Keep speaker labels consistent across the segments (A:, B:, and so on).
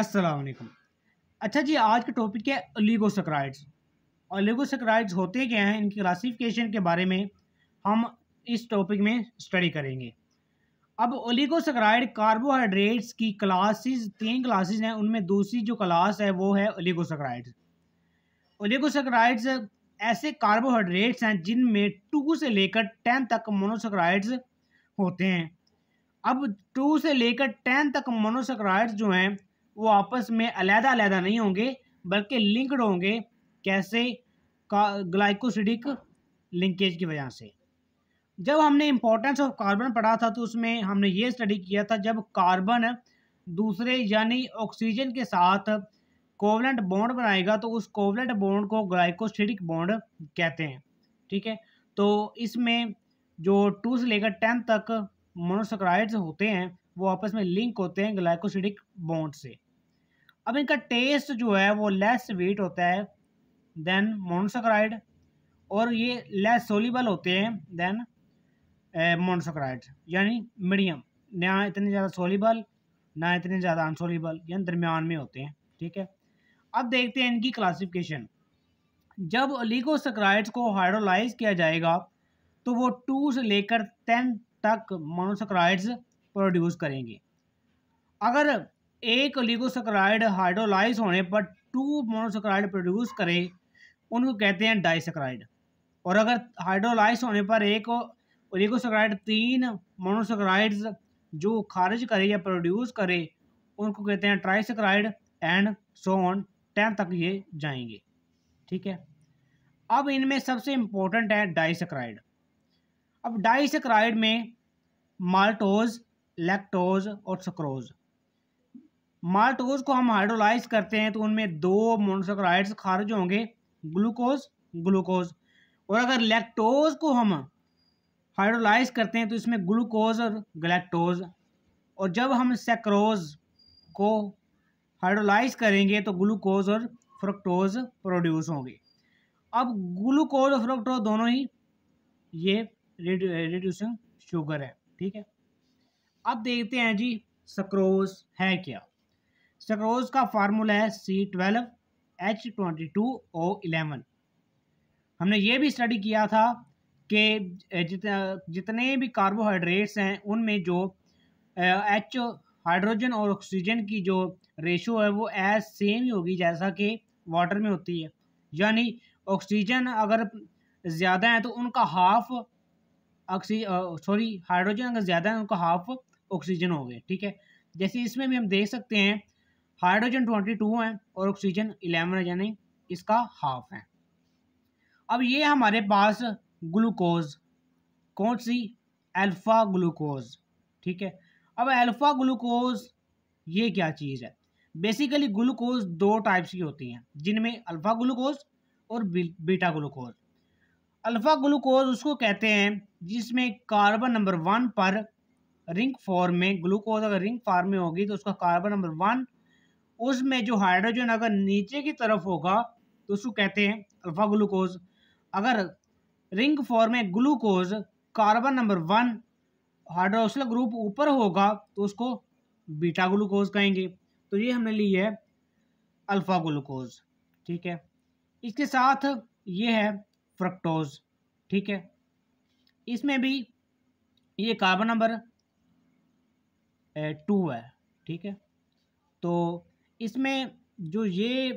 A: असलकम अच्छा जी आज का टॉपिक है ओलिगोसक्राइड्स ओलिगोसक्राइड्स होते क्या हैं इनकी क्लासिफिकेशन के बारे में हम इस टॉपिक में स्टडी करेंगे अब ओलिगोसक्राइड कार्बोहाइड्रेट्स की क्लासेस तीन क्लासेस हैं उनमें दूसरी जो क्लास है वो है ओलिगोसक्राइड्स ओलिगोसक्राइड्स ऐसे कार्बोहाइड्रेट्स हैं जिनमें टू से लेकर टेन तक मोनोसक्राइड्स होते हैं अब टू से लेकर टेन तक मोनोसक्राइड्स जो हैं वो आपस में अलहदा अलहदा नहीं होंगे बल्कि लिंक्ड होंगे कैसे ग्लाइकोसिडिक लिंकेज की वजह से जब हमने इम्पोर्टेंस ऑफ कार्बन पढ़ा था तो उसमें हमने ये स्टडी किया था जब कार्बन दूसरे यानी ऑक्सीजन के साथ कोवलेंट बॉन्ड बनाएगा तो उस कोवलेंट बॉन्ड को ग्लाइकोसिडिक बॉन्ड कहते हैं ठीक है तो इसमें जो टू से लेकर टेंथ तक मोनोसक्राइड्स होते हैं वो आपस में लिंक होते हैं ग्लाइकोसिडिक बॉन्ड से अब इनका टेस्ट जो है वो लेस स्वीट होता है देन मोनोसक्राइड और ये लेस सोलिबल होते हैं देन मोनोसक्राइड यानी मीडियम ना इतने ज़्यादा सोलिबल ना इतने ज़्यादा अनसोलिबल यानी दरमियान में होते हैं ठीक है अब देखते हैं इनकी क्लासिफिकेशन जब लीगोसक्राइड्स को हाइड्रोलाइज किया जाएगा तो वो टू से लेकर टेन तक मोनोसक्राइड्स प्रोड्यूस करेंगे अगर एक लिगोसक्राइड हाइड्रोलाइज होने पर टू मोनोसक्राइड प्रोड्यूस करे उनको कहते हैं डाइसक्राइड और अगर हाइड्रोलाइज होने पर एक लिगोसक्राइड तीन मोनोसक्राइड्स जो खारिज करे या प्रोड्यूस करे उनको कहते हैं ट्राइसक्राइड एंड सोन टेन तक ये जाएंगे ठीक है अब इनमें सबसे इम्पोर्टेंट है डाइसक्राइड अब डाइसक्राइड में माल्टोज लैक्टोज और सक्रोज माल्टोज को हम हाइड्रोलाइज करते हैं तो उनमें दो मोनोसक्राइड्स खारिज होंगे ग्लूकोज ग्लूकोज और अगर लैक्टोज को हम हाइड्रोलाइज करते हैं तो इसमें ग्लूकोज और गलेक्टोज और जब हम सेक्रोज को हाइड्रोलाइज करेंगे तो ग्लूकोज और फ्रक्टोज प्रोड्यूस होंगे अब ग्लूकोज और फ्रक्टोज दोनों ही ये रिड्यूसिंग शुगर है ठीक है अब देखते हैं जी सक्रोज है क्या सक्रोज का फार्मूला है C twelve H twenty two O eleven हमने ये भी स्टडी किया था कि जित, जितने भी कार्बोहाइड्रेट्स हैं उनमें जो एच हाइड्रोजन और ऑक्सीजन की जो रेशो है वो एज सेम ही होगी जैसा कि वाटर में होती है यानी ऑक्सीजन अगर ज़्यादा है तो उनका हाफ ऑक्सी सॉरी हाइड्रोजन अगर ज़्यादा है तो उनका हाफ ऑक्सीजन हो गए ठीक है जैसे इसमें भी हम देख सकते हैं हाइड्रोजन ट्वेंटी टू है और ऑक्सीजन इलेवन यानी इसका हाफ है अब ये हमारे पास ग्लूकोज कौन सी अल्फ़ा ग्लूकोज ठीक है अब अल्फ़ा ग्लूकोज ये क्या चीज़ है बेसिकली ग्लूकोज दो टाइप्स की होती हैं जिनमें अल्फ़ा ग्लूकोज और बीटा ग्लूकोज अल्फ़ा ग्लूकोज उसको कहते हैं जिसमें कार्बन नंबर वन पर रिंग फॉर्म में ग्लूकोज अगर रिंग फॉर्म में होगी तो उसका कार्बन नंबर वन उसमें जो हाइड्रोजन अगर नीचे की तरफ होगा तो उसको कहते हैं अल्फा ग्लूकोज अगर रिंग फॉर्म में glucose carbon number one hydroxyl group ऊपर होगा तो उसको बीटा ग्लूकोज कहेंगे तो ये हमने ली है अल्फा ग्लूकोज ठीक है इसके साथ ये है फ्रक्टोज ठीक है इसमें भी ये कार्बन नंबर टू है ठीक है तो इसमें जो ये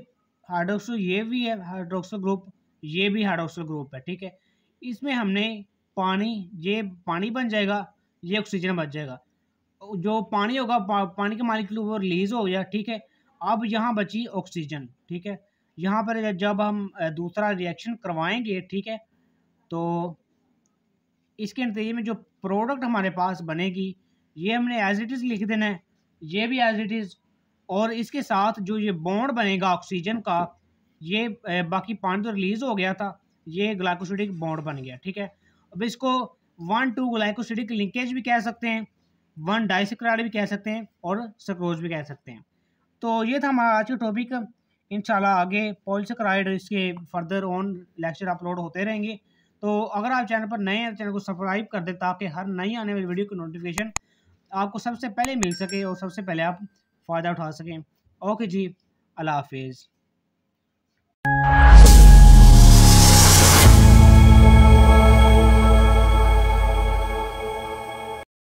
A: हाइड्रोक्सो ये भी है हाइड्रोक्सो ग्रुप ये भी हाइड्रोक्सो ग्रुप है ठीक है इसमें हमने पानी ये पानी बन जाएगा ये ऑक्सीजन बच जाएगा जो पानी होगा पा, पानी के मालिक्यूल वो रिलीज हो गया ठीक है अब यहाँ बची ऑक्सीजन ठीक है यहाँ पर जब हम दूसरा रिएक्शन करवाएंगे ठीक है तो इसके नतीजे में जो प्रोडक्ट हमारे पास बनेगी ये हमने एज इट इज़ लिख देना है ये भी एज इट इज़ और इसके साथ जो ये बॉन्ड बनेगा ऑक्सीजन का ये बाकी पानी तो रिलीज़ हो गया था ये ग्लाइकोसिडिक बॉन्ड बन गया ठीक है अब इसको वन टू ग्लाइकोसिडिक लिंकेज भी कह सकते हैं वन डाइसक्राइड भी कह सकते हैं और सक्रोज भी कह सकते हैं तो ये था हमारा आज का टॉपिक इंशाल्लाह आगे पॉलिसक्राइड इसके फर्दर ऑन लेक्चर अपलोड होते रहेंगे तो अगर आप चैनल पर नए हैं चैनल को सब्सक्राइब कर दें ताकि हर नई आने वाली वीडियो की नोटिफिकेशन तो आपको सबसे पहले मिल सके और सबसे पहले आप फ़ायदा उठा सकें ओके जी अल्लाह हाफिज़